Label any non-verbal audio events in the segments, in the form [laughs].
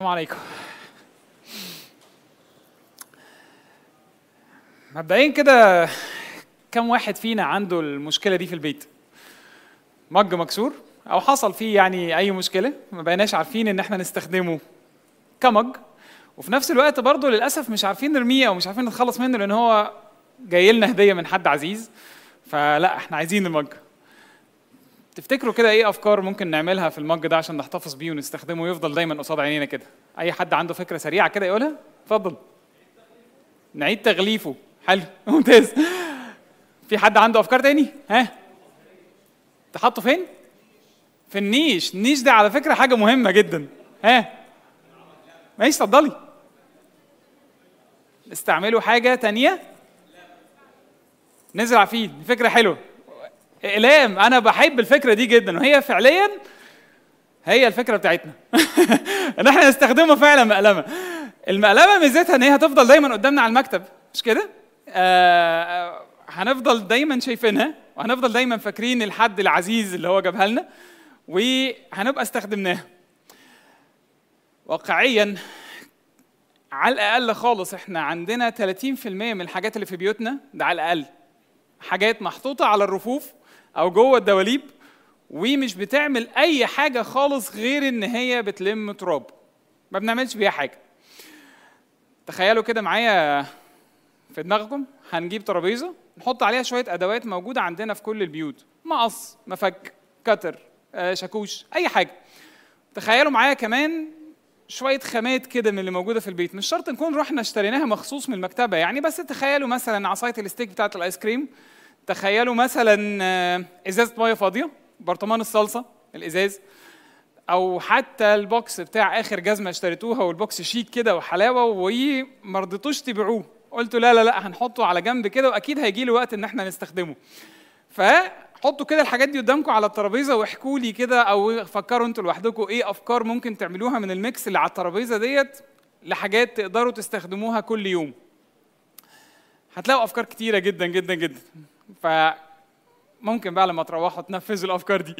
السلام عليكم مبدئيا كده كم واحد فينا عنده المشكله دي في البيت مج مكسور او حصل فيه يعني اي مشكله ما بقيناش عارفين ان احنا نستخدمه كمج وفي نفس الوقت برضه للاسف مش عارفين نرميه او مش عارفين نتخلص منه لان هو جاي لنا هديه من حد عزيز فلا احنا عايزين المج تفتكروا كده ايه افكار ممكن نعملها في المج ده عشان نحتفظ بيه ونستخدمه ويفضل دايما قصاد عينينا كده اي حد عنده فكره سريعه كده يقولها اتفضل نعيد تغليفه حلو [laughs] ممتاز في حد عنده افكار تاني ها تحطه فين في النيش النيش ده على فكره حاجه مهمه جدا ها ماشي اتفضلي استعملوا حاجه تانية نزرع فيه فكره حلوه اقلام انا بحب الفكره دي جدا وهي فعليا هي الفكره بتاعتنا [laughs] ان احنا نستخدمه فعلا مقلمه المقلمه ميزتها ان هي هتفضل دايما قدامنا على المكتب مش كده آه،, آه هنفضل دايما شايفينها وهنفضل دايما فاكرين الحد العزيز اللي هو جابها لنا وهنبقى استخدمناها واقعيا على الاقل خالص احنا عندنا 30% من الحاجات اللي في بيوتنا ده على الاقل حاجات محطوطه على الرفوف او جوه الدواليب ومش بتعمل اي حاجه خالص غير ان هي بتلم تراب ما بنعملش بيها حاجه تخيلوا كده معايا في دماغكم هنجيب ترابيزه نحط عليها شويه ادوات موجوده عندنا في كل البيوت مقص مفك كتر آه، شاكوش اي حاجه تخيلوا معايا كمان شويه خامات كده من اللي موجوده في البيت مش شرط نكون رحنا اشتريناها مخصوص من المكتبه يعني بس تخيلوا مثلا عصايه الستيك بتاعه الايس كريم تخيلوا مثلا آه، ازازه ميه فاضيه برطمان الصلصه الازاز او حتى البوكس بتاع اخر جزمه اشتريتوها والبوكس شيك كده وحلاوه وما رضيتوش تبيعوه قلتوا لا لا لا هنحطه على جنب كده واكيد هيجي له وقت ان احنا نستخدمه فحطوا كده الحاجات دي قدامكم على الترابيزه واحكوا لي كده او فكروا انتوا لوحدكم ايه افكار ممكن تعملوها من الميكس اللي على الترابيزه ديت لحاجات تقدروا تستخدموها كل يوم هتلاقوا افكار كتيره جدا جدا جدا فممكن بقى لما تروحوا تنفذوا الافكار دي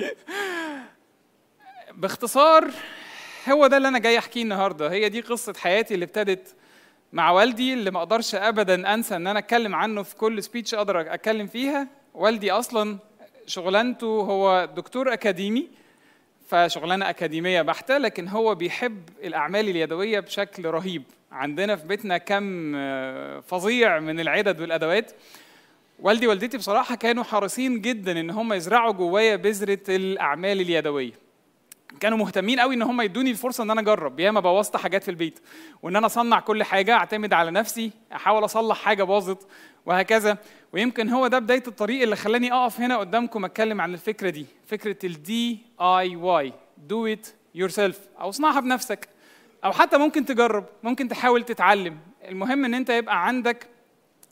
باختصار هو ده اللي انا جاي احكيه النهارده هي دي قصه حياتي اللي ابتدت مع والدي اللي ما اقدرش ابدا انسى ان انا اتكلم عنه في كل سبيتش اقدر اتكلم فيها والدي اصلا شغلانته هو دكتور اكاديمي فشغلانه اكاديميه بحته لكن هو بيحب الاعمال اليدويه بشكل رهيب عندنا في بيتنا كم آه، فظيع من العدد والادوات والدي والدتي بصراحه كانوا حريصين جدا ان هم يزرعوا جوايا بذره الاعمال اليدويه كانوا مهتمين قوي ان هم يدوني الفرصه ان انا اجرب ياما بوظت حاجات في البيت وان انا اصنع كل حاجه اعتمد على نفسي احاول اصلح حاجه باظت وهكذا ويمكن هو ده بدايه الطريق اللي خلاني اقف هنا قدامكم اتكلم عن الفكره دي فكره الدي اي واي دو ات يور سيلف او اصنعها بنفسك او حتى ممكن تجرب ممكن تحاول تتعلم المهم ان انت يبقى عندك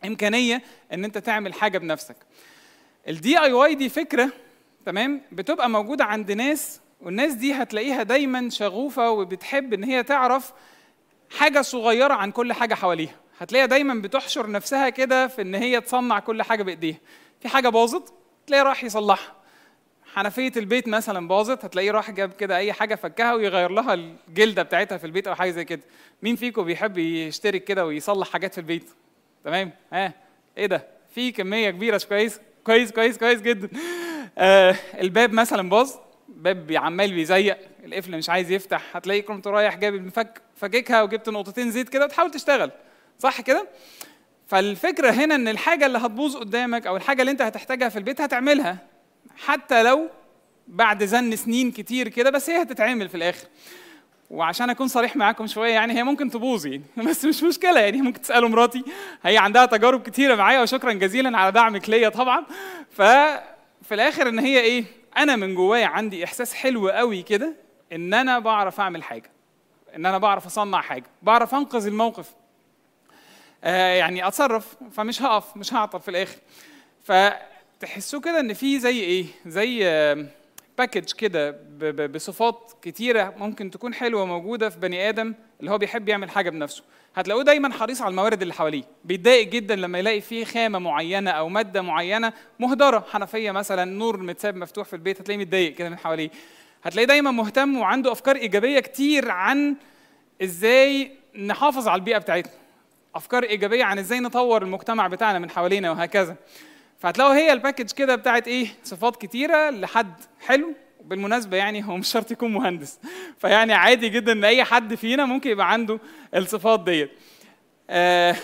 امكانيه ان انت تعمل حاجه بنفسك الدي اي واي دي فكره تمام بتبقى موجوده عند ناس والناس دي هتلاقيها دايما شغوفه وبتحب ان هي تعرف حاجه صغيره عن كل حاجه حواليها هتلاقيها دايما بتحشر نفسها كده في ان هي تصنع كل حاجه بايديها في حاجه باظت تلاقيه راح يصلحها حنفيه البيت مثلا باظت هتلاقيه راح جاب كده اي حاجه فكها ويغير لها الجلده بتاعتها في البيت او حاجه زي كده مين فيكم بيحب يشترك كده ويصلح حاجات في البيت تمام ها ايه ده في كميه كبيره كويس كويس كويس كويس جدا آه الباب مثلا باظ باب عمال بيزيق القفل مش عايز يفتح هتلاقي كنت رايح جايب المفك فككها وجبت نقطتين زيت كده وتحاول تشتغل صح كده فالفكره هنا ان الحاجه اللي هتبوظ قدامك او الحاجه اللي انت هتحتاجها في البيت هتعملها حتى لو بعد زن سنين كتير كده بس هي هتتعمل في الاخر وعشان اكون صريح معاكم شويه يعني هي ممكن تبوظ يعني [laughs] بس مش مشكله يعني ممكن تسالوا مراتي هي عندها تجارب كتيره معايا وشكرا جزيلا على دعمك ليا طبعا ففي الاخر ان هي ايه انا من جوايا عندي احساس حلو قوي كده ان انا بعرف اعمل حاجه ان انا بعرف اصنع حاجه بعرف انقذ الموقف آه يعني اتصرف فمش هقف مش هعطل في الاخر فتحسوا كده ان في زي ايه زي آه باكج كده بصفات كتيره ممكن تكون حلوه موجوده في بني ادم اللي هو بيحب يعمل حاجه بنفسه هتلاقوه دايما حريص على الموارد اللي حواليه بيتضايق جدا لما يلاقي فيه خامه معينه او ماده معينه مهدره حنفيه مثلا نور متساب مفتوح في البيت هتلاقيه متضايق كده من حواليه هتلاقيه دايما مهتم وعنده افكار ايجابيه كتير عن ازاي نحافظ على البيئه بتاعتنا افكار ايجابيه عن ازاي نطور المجتمع بتاعنا من حوالينا وهكذا فهتلاقوا هي الباكج كده بتاعت ايه صفات كتيره لحد حلو بالمناسبه يعني هو مش شرط يكون مهندس فيعني عادي جدا ان اي حد فينا ممكن يبقى عنده الصفات ديت آه،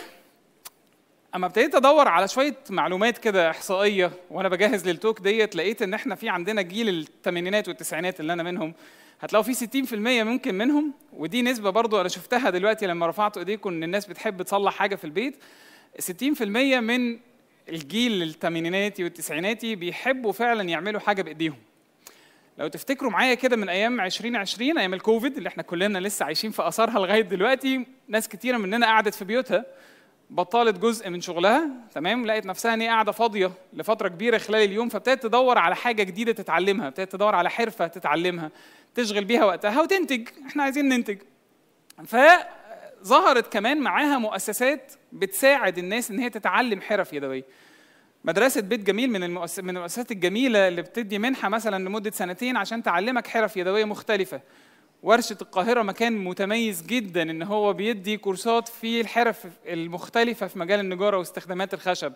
اما ابتديت ادور على شويه معلومات كده احصائيه وانا بجهز للتوك ديت لقيت ان احنا في عندنا جيل الثمانينات والتسعينات اللي انا منهم هتلاقوا في 60% ممكن منهم ودي نسبه برضو انا شفتها دلوقتي لما رفعت ايديكم ان الناس بتحب تصلح حاجه في البيت 60% من الجيل الثمانيناتي والتسعيناتي بيحبوا فعلا يعملوا حاجه بايديهم لو تفتكروا معايا كده من ايام 2020 ايام الكوفيد اللي احنا كلنا لسه عايشين في اثارها لغايه دلوقتي ناس كتيره مننا قعدت في بيوتها بطلت جزء من شغلها تمام لقيت نفسها ان هي قاعده فاضيه لفتره كبيره خلال اليوم فابتدت تدور على حاجه جديده تتعلمها ابتدت تدور على حرفه تتعلمها تشغل بيها وقتها وتنتج احنا عايزين ننتج ف ظهرت كمان معاها مؤسسات بتساعد الناس ان هي تتعلم حرف يدويه مدرسة بيت جميل من من المؤسسات الجميلة اللي بتدي منحة مثلا لمدة سنتين عشان تعلمك حرف يدوية مختلفة. ورشة القاهرة مكان متميز جدا إن هو بيدي كورسات في الحرف المختلفة في مجال النجارة واستخدامات الخشب.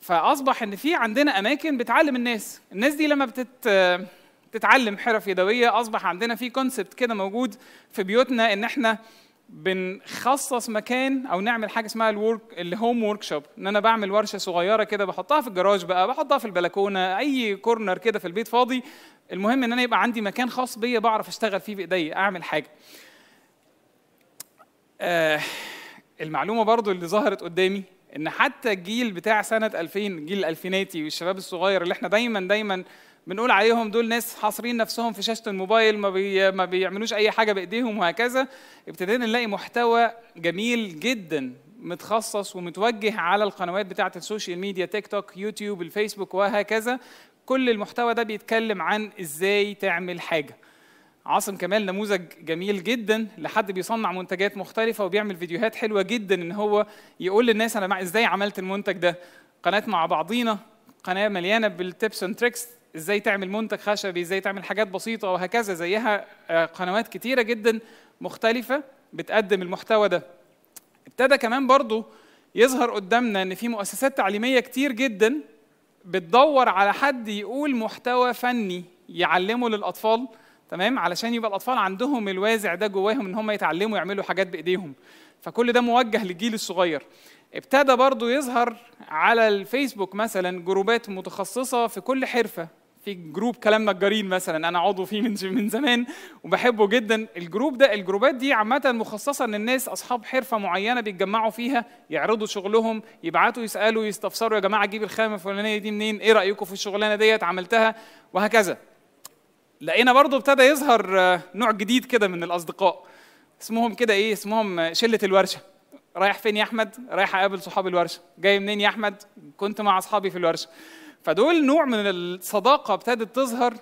فأصبح إن في عندنا أماكن بتعلم الناس، الناس دي لما بتت تتعلم حرف يدوية أصبح عندنا في كونسبت كده موجود في بيوتنا إن إحنا بنخصص مكان او نعمل حاجه اسمها الورك الهوم ورك شوب ان انا بعمل ورشه صغيره كده بحطها في الجراج بقى بحطها في البلكونه اي كورنر كده في البيت فاضي المهم ان انا يبقى عندي مكان خاص بيا بعرف اشتغل فيه بايديا اعمل حاجه آه المعلومه برضو اللي ظهرت قدامي ان حتى الجيل بتاع سنه 2000 جيل الالفيناتي والشباب الصغير اللي احنا دايما دايما بنقول عليهم دول ناس حاصرين نفسهم في شاشه الموبايل ما, بي... ما بيعملوش اي حاجه بايديهم وهكذا ابتدينا نلاقي محتوى جميل جدا متخصص ومتوجه على القنوات بتاعه السوشيال ميديا تيك توك يوتيوب الفيسبوك وهكذا كل المحتوى ده بيتكلم عن ازاي تعمل حاجه عاصم كمال نموذج جميل جدا لحد بيصنع منتجات مختلفة وبيعمل فيديوهات حلوة جدا ان هو يقول للناس انا ازاي عملت المنتج ده قناة مع بعضينا قناة مليانة بالتيبس اند تريكس ازاي تعمل منتج خشبي ازاي تعمل حاجات بسيطه وهكذا زيها آه، قنوات كتيره جدا مختلفه بتقدم المحتوى ده ابتدى كمان برضو يظهر قدامنا ان في مؤسسات تعليميه كتير جدا بتدور على حد يقول محتوى فني يعلمه للاطفال تمام علشان يبقى الاطفال عندهم الوازع ده جواهم ان هم يتعلموا يعملوا حاجات بايديهم فكل ده موجه للجيل الصغير ابتدى برضو يظهر على الفيسبوك مثلا جروبات متخصصة في كل حرفة في جروب كلام نجارين مثلا انا عضو فيه من من زمان وبحبه جدا الجروب ده الجروبات دي عامه مخصصه للناس اصحاب حرفه معينه بيتجمعوا فيها يعرضوا شغلهم يبعتوا يسالوا يستفسروا يا جماعه اجيب الخامه الفلانيه دي منين ايه رايكم في الشغلانه ديت عملتها وهكذا لقينا برضو ابتدى يظهر آه، نوع جديد كده من الاصدقاء اسمهم كده ايه اسمهم شله الورشه رايح فين يا احمد رايح اقابل صحاب الورشه جاي منين يا احمد كنت مع اصحابي في الورشه فدول نوع من الصداقة ابتدت تظهر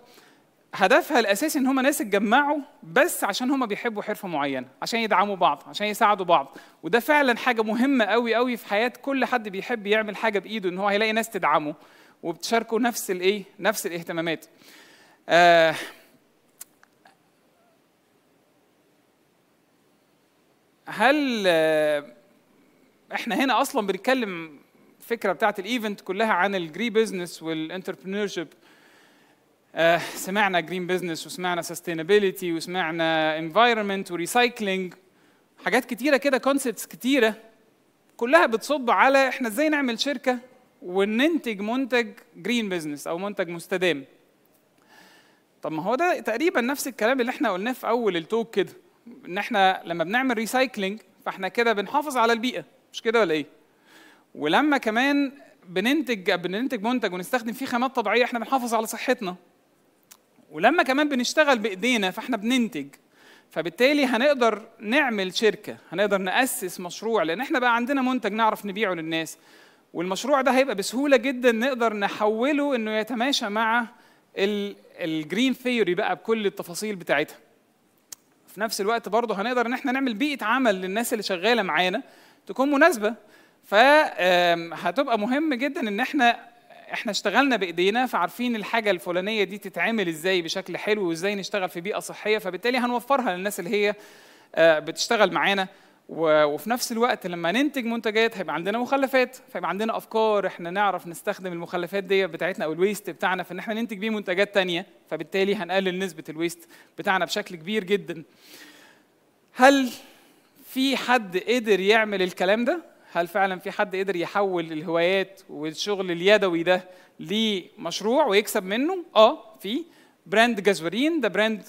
هدفها الاساسي ان هما ناس اتجمعوا بس عشان هما بيحبوا حرفه معينه عشان يدعموا بعض عشان يساعدوا بعض وده فعلا حاجه مهمه أوي أوي في حياه كل حد بيحب يعمل حاجه بايده ان هو هيلاقي ناس تدعمه وبتشاركوا نفس الايه نفس الاهتمامات آه هل آه، احنا هنا اصلا بنتكلم الفكره بتاعت الايفنت كلها عن الجري بزنس والانتربرنور شيب آه سمعنا جرين بزنس وسمعنا سستينابيلتي وسمعنا انفايرمنت وريسايكلينج حاجات كتيره كده كونسبتس كتيره كلها بتصب على احنا ازاي نعمل شركه وننتج منتج جرين بزنس او منتج مستدام طب ما هو ده تقريبا نفس الكلام اللي احنا قلناه في اول التوك كده ان احنا لما بنعمل ريسايكلينج فاحنا كده بنحافظ على البيئه مش كده ولا ايه ولما كمان بننتج بننتج منتج ونستخدم فيه خامات طبيعيه احنا بنحافظ على صحتنا ولما كمان بنشتغل بايدينا فاحنا بننتج فبالتالي هنقدر نعمل شركه هنقدر ناسس مشروع لان احنا بقى عندنا منتج نعرف نبيعه للناس والمشروع ده هيبقى بسهوله جدا نقدر نحوله انه يتماشى مع الجرين ثيوري بقى بكل التفاصيل بتاعتها في نفس الوقت برضه هنقدر ان احنا نعمل بيئه عمل للناس اللي شغاله معانا تكون مناسبه فهتبقى مهم جدا ان احنا احنا اشتغلنا بايدينا فعارفين الحاجه الفلانيه دي تتعمل ازاي بشكل حلو وازاي نشتغل في بيئه صحيه فبالتالي هنوفرها للناس اللي هي آه، بتشتغل معانا وفي نفس الوقت لما ننتج منتجات هيبقى عندنا مخلفات فيبقى عندنا افكار احنا نعرف نستخدم المخلفات دي بتاعتنا او الويست بتاعنا في ان احنا ننتج بيه منتجات تانية فبالتالي هنقلل نسبه الويست بتاعنا بشكل كبير جدا هل في حد قدر يعمل الكلام ده هل فعلا في حد قدر يحول الهوايات والشغل اليدوي ده لمشروع ويكسب منه؟ اه في براند جزورين ده براند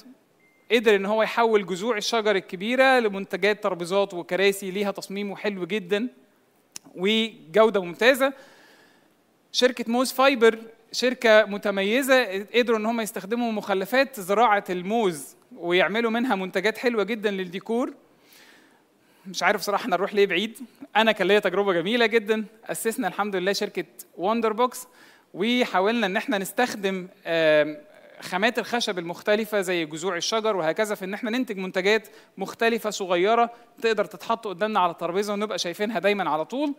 قدر ان هو يحول جذوع الشجر الكبيره لمنتجات ترابيزات وكراسي ليها تصميم حلو جدا وجوده ممتازه شركه موز فايبر شركه متميزه قدروا ان هم يستخدموا مخلفات زراعه الموز ويعملوا منها منتجات حلوه جدا للديكور مش عارف صراحه احنا نروح ليه بعيد انا كان ليا تجربه جميله جدا اسسنا الحمد لله شركه وندر بوكس وحاولنا ان احنا نستخدم خامات الخشب المختلفة زي جذوع الشجر وهكذا في إن إحنا ننتج منتجات مختلفة صغيرة تقدر تتحط قدامنا على الترابيزة ونبقى شايفينها دايما على طول.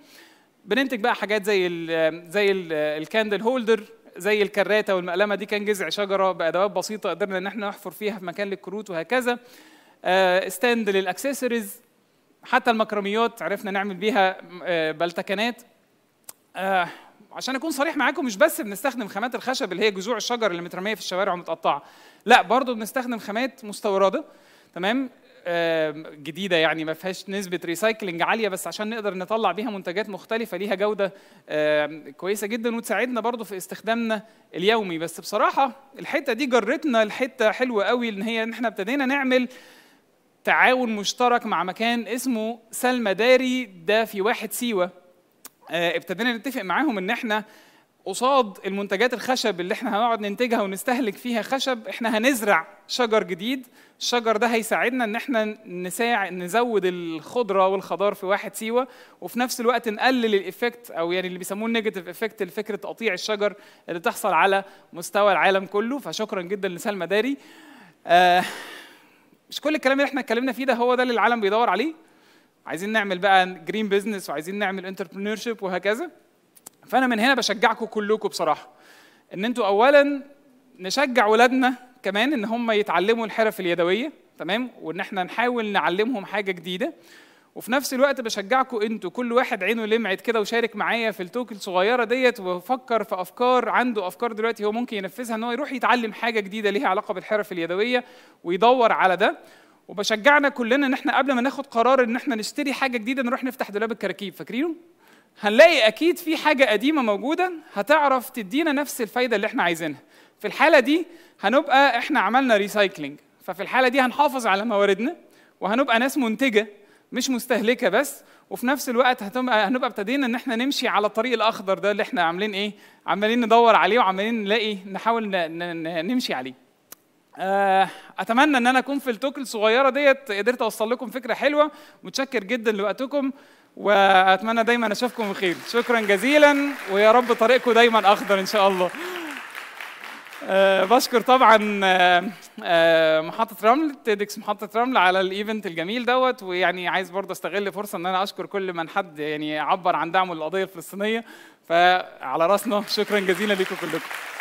بننتج بقى حاجات زي ال زي ال الكاندل هولدر زي الكراتة والمقلمة دي كان جذع شجرة بأدوات بسيطة قدرنا إن إحنا نحفر فيها في مكان للكروت وهكذا. ستاند آه، للأكسسوارز حتى المكرميات عرفنا نعمل بيها آه، بلتكنات آه، عشان اكون صريح معاكم مش بس بنستخدم خامات الخشب اللي هي جذوع الشجر اللي مترميه في الشوارع ومتقطعه لا برضه بنستخدم خامات مستورده تمام آه، جديده يعني ما فيهاش نسبه ريسايكلينج عاليه بس عشان نقدر نطلع بيها منتجات مختلفه ليها جوده كويسه جدا وتساعدنا برضه في استخدامنا اليومي بس بصراحه الحته دي جرتنا لحته حلوه قوي ان هي ان احنا ابتدينا نعمل تعاون مشترك مع مكان اسمه سلمى داري ده في واحد سيوه آه، ابتدينا نتفق معاهم ان احنا قصاد المنتجات الخشب اللي احنا هنقعد ننتجها ونستهلك فيها خشب احنا هنزرع شجر جديد الشجر ده هيساعدنا ان احنا نساعد نزود الخضره والخضار في واحد سيوه وفي نفس الوقت نقلل الايفكت او يعني اللي بيسموه النيجاتيف ايفكت لفكره تقطيع الشجر اللي تحصل على مستوى العالم كله فشكرا جدا لسلمى داري آه مش كل الكلام اللي احنا اتكلمنا فيه ده هو ده اللي العالم بيدور عليه عايزين نعمل بقى جرين بزنس وعايزين نعمل انتربرينور وهكذا فانا من هنا بشجعكم كلكم بصراحه ان انتوا اولا نشجع ولادنا كمان ان هم يتعلموا الحرف اليدويه تمام وان احنا نحاول نعلمهم حاجه جديده وفي نفس الوقت بشجعكم انتوا كل واحد عينه لمعت كده وشارك معايا في التوك الصغيره ديت وفكر في افكار عنده افكار دلوقتي هو ممكن ينفذها ان هو يروح يتعلم حاجه جديده ليها علاقه بالحرف اليدويه ويدور على ده وبشجعنا كلنا ان احنا قبل ما ناخد قرار ان احنا نشتري حاجه جديده نروح نفتح دولاب الكراكيب فاكرينه هنلاقي اكيد في حاجه قديمه موجوده هتعرف تدينا نفس الفايده اللي احنا عايزينها في الحاله دي هنبقى احنا عملنا ريسايكلينج ففي الحاله دي هنحافظ على مواردنا وهنبقى ناس منتجه مش مستهلكه بس وفي نفس الوقت هتبقى هنبقى ابتدينا ان احنا نمشي على الطريق الاخضر ده اللي احنا عاملين ايه عمالين ندور عليه وعمالين نلاقي نحاول نمشي عليه آه، اتمنى ان انا اكون في التوكل الصغيره ديت قدرت اوصل لكم فكره حلوه متشكر جدا لوقتكم واتمنى دايما اشوفكم بخير شكرا جزيلا ويا رب طريقكم دايما اخضر ان شاء الله آه، بشكر طبعا آه، آه، محطه رمل تيدكس محطه رمل على الايفنت الجميل دوت ويعني عايز برضه استغل فرصه ان انا اشكر كل من حد يعني عبر عن دعمه للقضيه الفلسطينيه فعلى راسنا شكرا جزيلا لكم كلكم